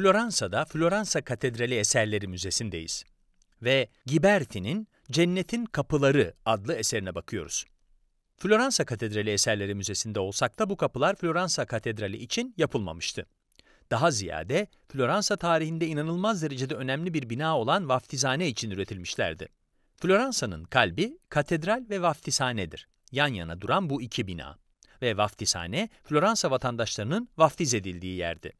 Floransa'da Floransa Katedrali Eserleri Müzesi'ndeyiz ve Ghiberti'nin Cennetin Kapıları adlı eserine bakıyoruz. Floransa Katedrali Eserleri Müzesi'nde olsak da bu kapılar Floransa Katedrali için yapılmamıştı. Daha ziyade Floransa tarihinde inanılmaz derecede önemli bir bina olan vaftizhane için üretilmişlerdi. Floransa'nın kalbi katedral ve vaftizhanedir. Yan yana duran bu iki bina ve vaftizhane Floransa vatandaşlarının vaftiz edildiği yerdi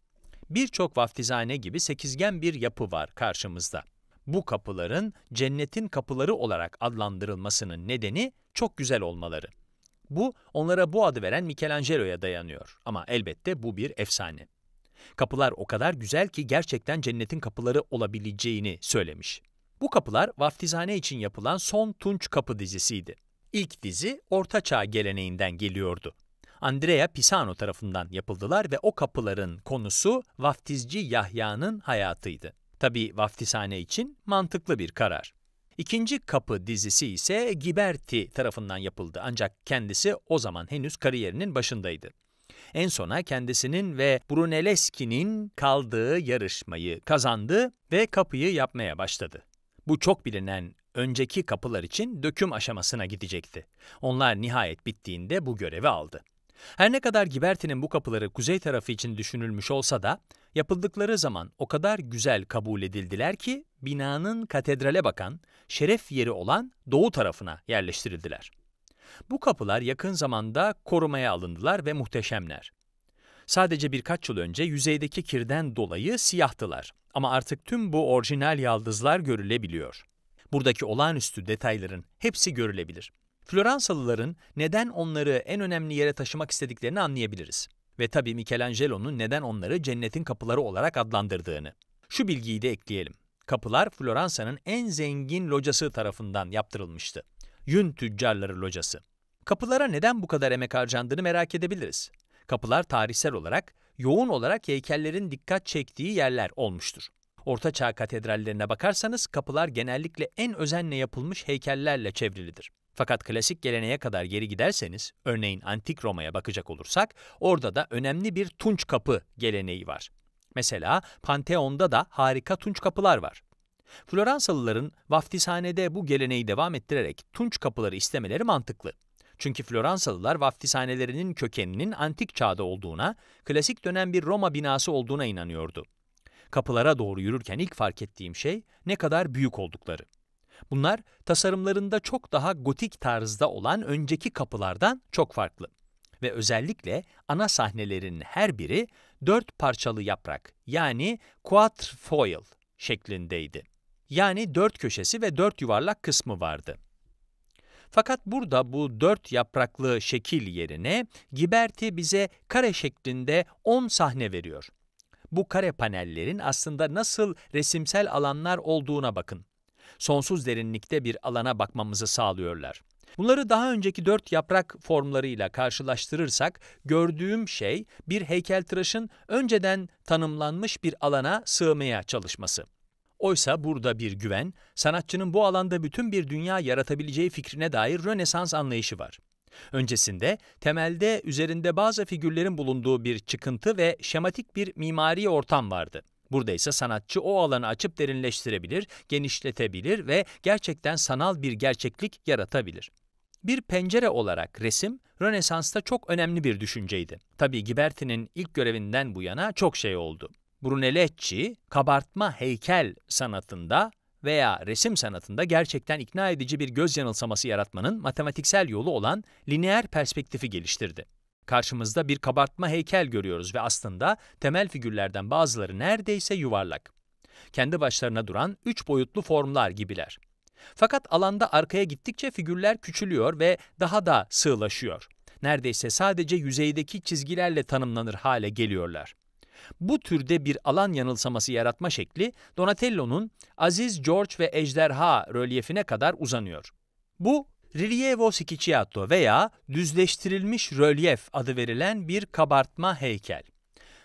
birçok vaftizhane gibi sekizgen bir yapı var karşımızda. Bu kapıların cennetin kapıları olarak adlandırılmasının nedeni çok güzel olmaları. Bu onlara bu adı veren Michelangelo'ya dayanıyor ama elbette bu bir efsane. Kapılar o kadar güzel ki gerçekten cennetin kapıları olabileceğini söylemiş. Bu kapılar vaftizhane için yapılan son Tunç Kapı dizisiydi. İlk dizi Orta Çağ geleneğinden geliyordu. Andrea Pisano tarafından yapıldılar ve o kapıların konusu vaftizci Yahya'nın hayatıydı. Tabi vaftizhane için mantıklı bir karar. İkinci kapı dizisi ise Giberti tarafından yapıldı ancak kendisi o zaman henüz kariyerinin başındaydı. En sona kendisinin ve Brunelleschi'nin kaldığı yarışmayı kazandı ve kapıyı yapmaya başladı. Bu çok bilinen önceki kapılar için döküm aşamasına gidecekti. Onlar nihayet bittiğinde bu görevi aldı. Her ne kadar Gibertin'in bu kapıları kuzey tarafı için düşünülmüş olsa da, yapıldıkları zaman o kadar güzel kabul edildiler ki, binanın katedrale bakan, şeref yeri olan doğu tarafına yerleştirildiler. Bu kapılar yakın zamanda korumaya alındılar ve muhteşemler. Sadece birkaç yıl önce yüzeydeki kirden dolayı siyahtılar ama artık tüm bu orijinal yaldızlar görülebiliyor. Buradaki olağanüstü detayların hepsi görülebilir. Floransalıların neden onları en önemli yere taşımak istediklerini anlayabiliriz. Ve tabii Michelangelo'nun neden onları cennetin kapıları olarak adlandırdığını. Şu bilgiyi de ekleyelim. Kapılar Floransa'nın en zengin locası tarafından yaptırılmıştı. Yün tüccarları locası. Kapılara neden bu kadar emek harcandığını merak edebiliriz. Kapılar tarihsel olarak, yoğun olarak heykellerin dikkat çektiği yerler olmuştur. Orta Çağ katedrallerine bakarsanız kapılar genellikle en özenle yapılmış heykellerle çevrilidir. Fakat klasik geleneğe kadar geri giderseniz, örneğin Antik Roma'ya bakacak olursak, orada da önemli bir tunç kapı geleneği var. Mesela Pantheon'da da harika tunç kapılar var. Floransalıların vaftizhanede bu geleneği devam ettirerek tunç kapıları istemeleri mantıklı. Çünkü Floransalılar vaftizhanelerinin kökeninin antik çağda olduğuna, klasik dönem bir Roma binası olduğuna inanıyordu. Kapılara doğru yürürken ilk fark ettiğim şey ne kadar büyük oldukları. Bunlar tasarımlarında çok daha gotik tarzda olan önceki kapılardan çok farklı. Ve özellikle ana sahnelerin her biri dört parçalı yaprak yani quatrefoil şeklindeydi. Yani dört köşesi ve dört yuvarlak kısmı vardı. Fakat burada bu dört yapraklı şekil yerine Giberti bize kare şeklinde on sahne veriyor. Bu kare panellerin aslında nasıl resimsel alanlar olduğuna bakın sonsuz derinlikte bir alana bakmamızı sağlıyorlar. Bunları daha önceki dört yaprak formlarıyla karşılaştırırsak gördüğüm şey bir heykeltıraşın önceden tanımlanmış bir alana sığmaya çalışması. Oysa burada bir güven, sanatçının bu alanda bütün bir dünya yaratabileceği fikrine dair Rönesans anlayışı var. Öncesinde temelde üzerinde bazı figürlerin bulunduğu bir çıkıntı ve şematik bir mimari ortam vardı. Burada ise sanatçı o alanı açıp derinleştirebilir, genişletebilir ve gerçekten sanal bir gerçeklik yaratabilir. Bir pencere olarak resim, Rönesans'ta çok önemli bir düşünceydi. Tabii Giberti'nin ilk görevinden bu yana çok şey oldu. Brunelleschi, kabartma heykel sanatında veya resim sanatında gerçekten ikna edici bir göz yanılsaması yaratmanın matematiksel yolu olan lineer perspektifi geliştirdi. Karşımızda bir kabartma heykel görüyoruz ve aslında temel figürlerden bazıları neredeyse yuvarlak. Kendi başlarına duran üç boyutlu formlar gibiler. Fakat alanda arkaya gittikçe figürler küçülüyor ve daha da sığlaşıyor. Neredeyse sadece yüzeydeki çizgilerle tanımlanır hale geliyorlar. Bu türde bir alan yanılsaması yaratma şekli Donatello'nun Aziz George ve Ejderha rölyefine kadar uzanıyor. Bu Rilievo Schicciato veya düzleştirilmiş rölyef adı verilen bir kabartma heykel.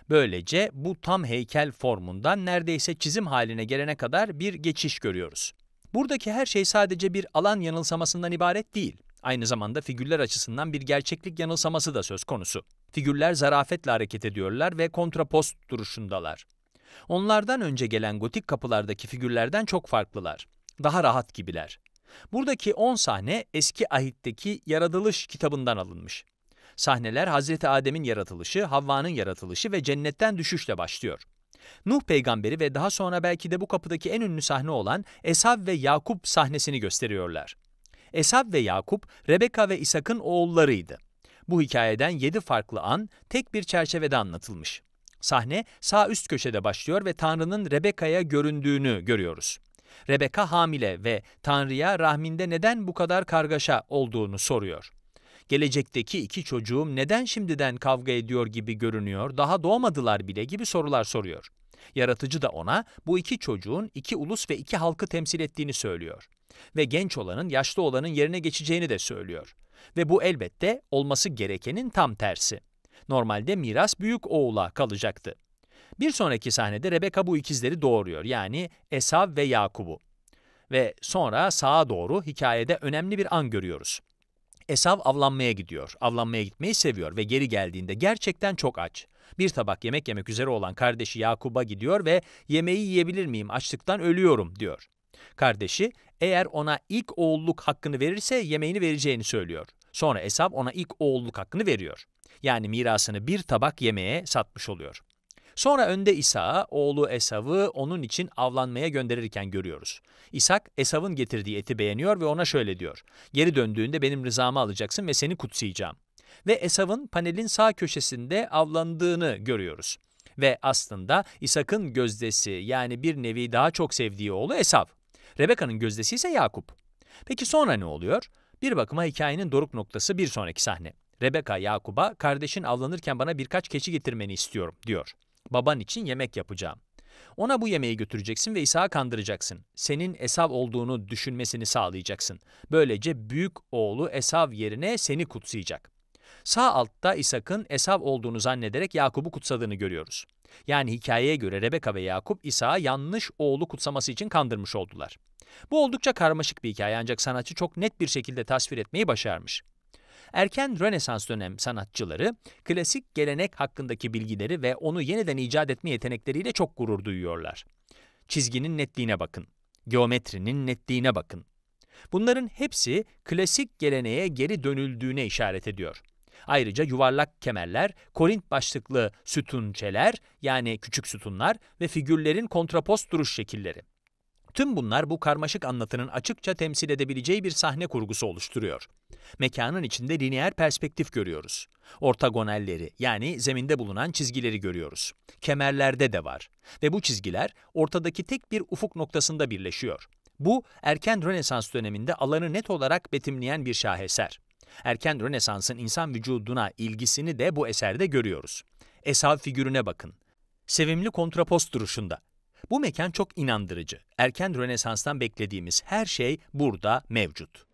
Böylece bu tam heykel formundan neredeyse çizim haline gelene kadar bir geçiş görüyoruz. Buradaki her şey sadece bir alan yanılsamasından ibaret değil. Aynı zamanda figürler açısından bir gerçeklik yanılsaması da söz konusu. Figürler zarafetle hareket ediyorlar ve kontrapost duruşundalar. Onlardan önce gelen gotik kapılardaki figürlerden çok farklılar. Daha rahat gibiler. Buradaki 10 sahne eski ahitteki yaratılış kitabından alınmış. Sahneler Hz. Adem'in yaratılışı, Havva'nın yaratılışı ve cennetten düşüşle başlıyor. Nuh peygamberi ve daha sonra belki de bu kapıdaki en ünlü sahne olan Esav ve Yakup sahnesini gösteriyorlar. Esav ve Yakup, Rebeka ve İshak'ın oğullarıydı. Bu hikayeden yedi farklı an tek bir çerçevede anlatılmış. Sahne sağ üst köşede başlıyor ve Tanrı'nın Rebeka'ya göründüğünü görüyoruz. Rebeka hamile ve Tanrı'ya rahminde neden bu kadar kargaşa olduğunu soruyor. Gelecekteki iki çocuğum neden şimdiden kavga ediyor gibi görünüyor, daha doğmadılar bile gibi sorular soruyor. Yaratıcı da ona bu iki çocuğun iki ulus ve iki halkı temsil ettiğini söylüyor. Ve genç olanın yaşlı olanın yerine geçeceğini de söylüyor. Ve bu elbette olması gerekenin tam tersi. Normalde miras büyük oğula kalacaktı. Bir sonraki sahnede Rebeka bu ikizleri doğuruyor yani Esav ve Yakub'u. Ve sonra sağa doğru hikayede önemli bir an görüyoruz. Esav avlanmaya gidiyor. Avlanmaya gitmeyi seviyor ve geri geldiğinde gerçekten çok aç. Bir tabak yemek yemek üzere olan kardeşi Yakub'a gidiyor ve yemeği yiyebilir miyim açlıktan ölüyorum diyor. Kardeşi eğer ona ilk oğulluk hakkını verirse yemeğini vereceğini söylüyor. Sonra Esav ona ilk oğulluk hakkını veriyor. Yani mirasını bir tabak yemeğe satmış oluyor. Sonra önde İsa, oğlu Esav'ı onun için avlanmaya gönderirken görüyoruz. İshak, Esav'ın getirdiği eti beğeniyor ve ona şöyle diyor. Geri döndüğünde benim rızamı alacaksın ve seni kutsayacağım. Ve Esav'ın panelin sağ köşesinde avlandığını görüyoruz. Ve aslında İshak'ın gözdesi yani bir nevi daha çok sevdiği oğlu Esav. Rebeka'nın gözdesi ise Yakup. Peki sonra ne oluyor? Bir bakıma hikayenin doruk noktası bir sonraki sahne. Rebeka Yakup'a kardeşin avlanırken bana birkaç keçi getirmeni istiyorum diyor. Baban için yemek yapacağım. Ona bu yemeği götüreceksin ve İsa'yı kandıracaksın. Senin Esav olduğunu düşünmesini sağlayacaksın. Böylece büyük oğlu Esav yerine seni kutsayacak. Sağ altta İshak'ın Esav olduğunu zannederek Yakup'u kutsadığını görüyoruz. Yani hikayeye göre Rebeka ve Yakup İsa'yı yanlış oğlu kutsaması için kandırmış oldular. Bu oldukça karmaşık bir hikaye ancak sanatçı çok net bir şekilde tasvir etmeyi başarmış. Erken Rönesans dönem sanatçıları klasik gelenek hakkındaki bilgileri ve onu yeniden icat etme yetenekleriyle çok gurur duyuyorlar. Çizginin netliğine bakın. Geometrinin netliğine bakın. Bunların hepsi klasik geleneğe geri dönüldüğüne işaret ediyor. Ayrıca yuvarlak kemerler, korint başlıklı sütunçeler yani küçük sütunlar ve figürlerin kontrapost duruş şekilleri. Tüm bunlar bu karmaşık anlatının açıkça temsil edebileceği bir sahne kurgusu oluşturuyor. Mekanın içinde lineer perspektif görüyoruz. Ortagonalleri yani zeminde bulunan çizgileri görüyoruz. Kemerlerde de var ve bu çizgiler ortadaki tek bir ufuk noktasında birleşiyor. Bu erken Rönesans döneminde alanı net olarak betimleyen bir şaheser. Erken Rönesans'ın insan vücuduna ilgisini de bu eserde görüyoruz. Esav figürüne bakın. Sevimli kontrapost duruşunda bu mekan çok inandırıcı. Erken Rönesans'tan beklediğimiz her şey burada mevcut.